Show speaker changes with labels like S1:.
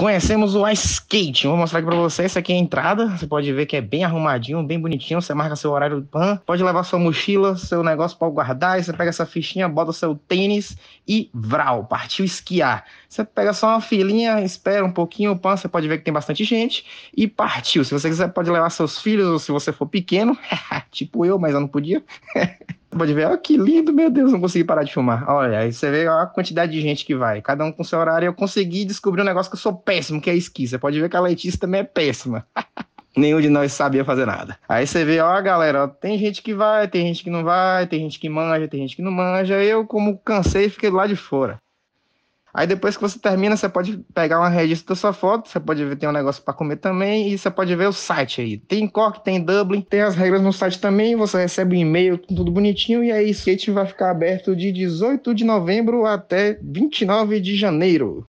S1: Conhecemos o Ice Skate. Vou mostrar aqui para vocês. Essa aqui é a entrada. Você pode ver que é bem arrumadinho, bem bonitinho. Você marca seu horário do PAN. Pode levar sua mochila, seu negócio para guardar. Aí você pega essa fichinha, bota seu tênis e vral. Partiu esquiar. Você pega só uma filinha, espera um pouquinho o PAN. Você pode ver que tem bastante gente. E partiu. Se você quiser, pode levar seus filhos ou se você for pequeno. tipo eu, mas eu não podia. Pode ver, ó, que lindo, meu Deus, não consegui parar de filmar. Olha, aí você vê a quantidade de gente que vai, cada um com seu horário. Eu consegui descobrir um negócio que eu sou péssimo, que é esquisa. Pode ver que a Letícia também é péssima.
S2: Nenhum de nós sabia fazer nada. Aí
S1: você vê, ó, galera, ó, tem gente que vai, tem gente que não vai, tem gente que manja, tem gente que não manja. Eu, como cansei, fiquei lá de fora. Aí depois que você termina, você pode pegar uma registro da sua foto, você pode ver, tem um negócio para comer também, e você pode ver o site aí. Tem Cork, tem Dublin, tem as regras no site também, você recebe um e-mail, tudo bonitinho, e aí o skate vai ficar aberto de 18 de novembro até 29 de janeiro.